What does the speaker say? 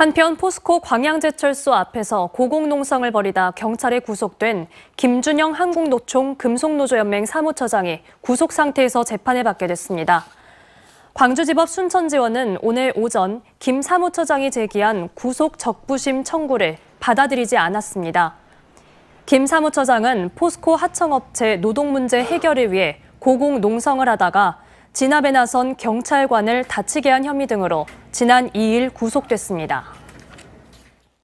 한편 포스코 광양제철소 앞에서 고공농성을 벌이다 경찰에 구속된 김준영 한국노총 금속노조연맹 사무처장이 구속 상태에서 재판을 받게 됐습니다. 광주지법 순천지원은 오늘 오전 김 사무처장이 제기한 구속 적부심 청구를 받아들이지 않았습니다. 김 사무처장은 포스코 하청업체 노동문제 해결을 위해 고공농성을 하다가 진압에 나선 경찰관을 다치게 한 혐의 등으로 지난 2일 구속됐습니다.